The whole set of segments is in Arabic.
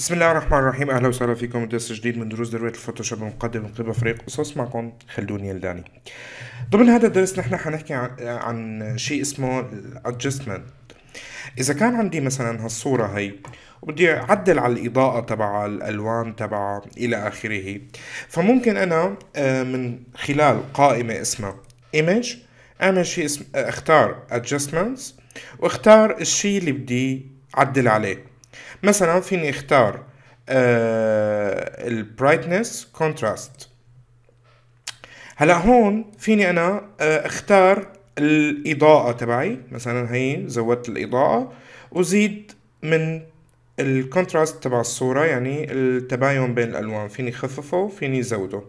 بسم الله الرحمن الرحيم اهلا وسهلا فيكم درس جديد من دروس دروية الفوتوشوب المقدم من قبل فريق قصص معكم خلدوني الداني ضمن هذا الدرس نحن حنحكي عن, شيء اسمه الادجستمنت اذا كان عندي مثلا هالصوره هي وبدي اعدل على الاضاءه تبع الالوان تبع الى اخره فممكن انا آه، من خلال قائمه اسمها ايمج اعمل شيء اسم اختار ادجستمنتس واختار الشيء اللي بدي اعدل عليه مثلا فيني اختار آه، البرايتنس كونتراست هلا هون فيني انا آه، اختار الاضاءة تبعي مثلا هي زودت الاضاءة وزيد من الكونتراست تبع الصورة يعني التباين بين الالوان فيني خففه فيني زوده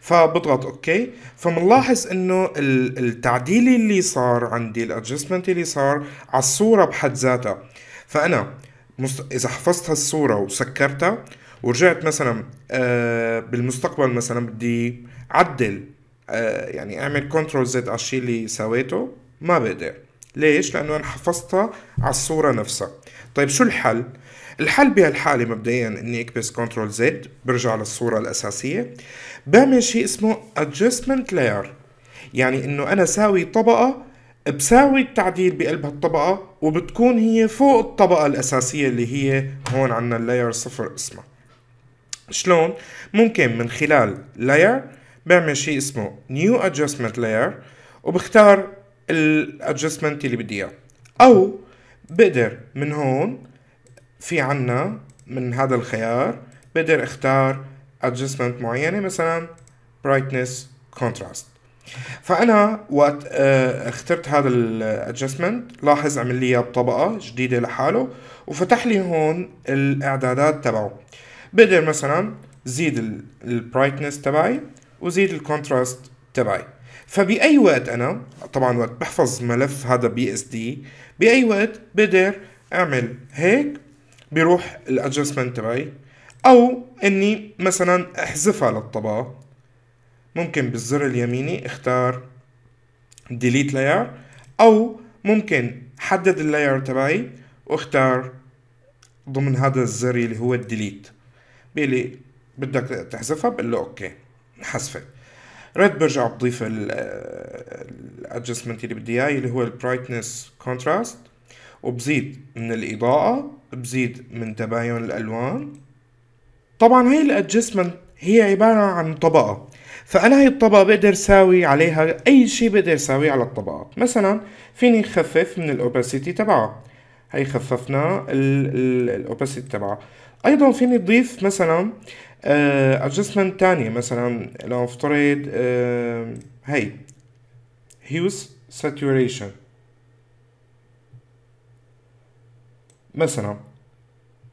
فبضغط اوكي فبنلاحظ انه التعديل اللي صار عندي الادجستمنت اللي صار على الصورة بحد ذاتها فانا مست... اذا حفظت هالصوره وسكرتها ورجعت مثلا آه، بالمستقبل مثلا بدي عدل آه، يعني اعمل كنترول زد على الشيء اللي سويته ما بقدر ليش؟ لانه انا حفظتها على الصوره نفسها طيب شو الحل؟ الحل بهالحاله مبدئيا اني اكبس كنترول زد برجع للصوره الاساسيه بعمل شيء اسمه adjustment layer يعني انه انا ساوي طبقه بساوي التعديل بقلب هالطبقة وبتكون هي فوق الطبقة الأساسية اللي هي هون عنا اللاير صفر اسمها شلون؟ ممكن من خلال لاير بعمل شيء اسمه نيو adjustment لاير وبختار الادجستمنت اللي بدي اياه او بقدر من هون في عنا من هذا الخيار بقدر اختار adjustment معينة مثلا brightness contrast فانا وقت آه، اخترت هذا الادجستمنت لاحظ عمل لي اياه بطبقه جديده لحاله وفتح لي هون الاعدادات تبعه بقدر مثلا زيد البرايتنس تبعي وزيد الكونتراست تبعي فباي وقت انا طبعا وقت بحفظ ملف هذا بي اس دي باي وقت بقدر اعمل هيك بيروح الادجستمنت تبعي او اني مثلا احذفها للطبقه ممكن بالزر اليميني اختار delete layer او ممكن حدد اللاير تبعي واختار ضمن هذا الزر اللي هو الديليت بيلي بدك تحذفها بقول له اوكي حذفت رد برجع بضيف الادجستمنت اللي بدي اياه اللي هو البرايتنس كونتراست وبزيد من الاضاءه بزيد من تباين الالوان طبعا هي الادجستمنت هي عباره عن طبقه فانا هاي الطبقه بقدر ساوي عليها اي شيء بقدر ساوي على الطبقه مثلا فيني خفف من الاوباسيتي تبعها هي خففنا الاوباسيتي تبعها ايضا فيني اضيف مثلا ادجستمنت آه، uh, تانية مثلا لو افترض uh, هي هيوز ساتوريشن مثلا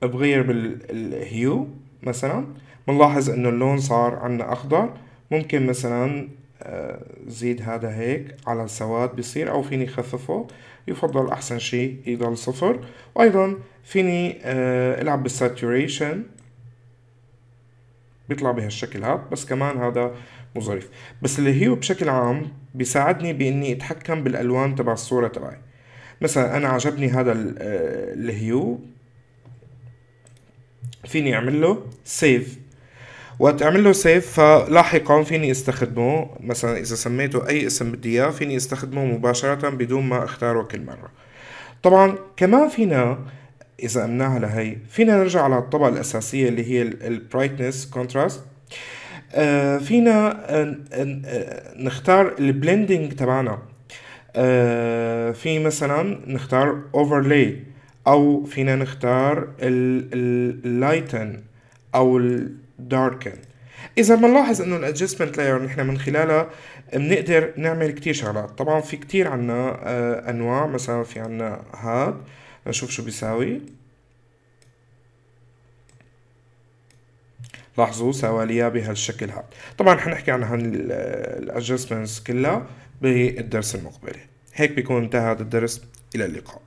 بغير بالهيو مثلا بنلاحظ انه اللون صار عنا اخضر ممكن مثلا آه، زيد هذا هيك على سواد بصير أو فيني خففه يفضل أحسن شيء يضل صفر وأيضا فيني آه، ألعب بالساتوريشن بيطلع بهالشكل هذا بس كمان هذا مو ظريف بس اللي هيو بشكل عام بيساعدني بإني أتحكم بالألوان تبع الصورة تبعي مثلا أنا عجبني هذا آه، الهيو فيني أعمل له سيف وقت اعمل له سيف فلاحقا فيني استخدمه مثلا اذا سميته اي اسم بدي اياه فيني استخدمه مباشره بدون ما اختاره كل مره طبعا كمان فينا اذا امناها لهي فينا نرجع على الطبقه الاساسيه اللي هي البرايتنس كونتراست آه، فينا آه، نختار البلندنج تبعنا آه، في مثلا نختار اوفرلاي او فينا نختار اللايتن او ال darken اذا بنلاحظ انه الادجستمنت لاير نحن من خلالها بنقدر نعمل كتير شغلات طبعا في كتير عنا آه، انواع مثلا في عنا هاد نشوف شو بيساوي لاحظوا سوى بهالشكل هذا طبعا حنحكي عن هالادجستمنتس آه، كلها بالدرس المقبل هيك بيكون انتهى هذا الدرس الى اللقاء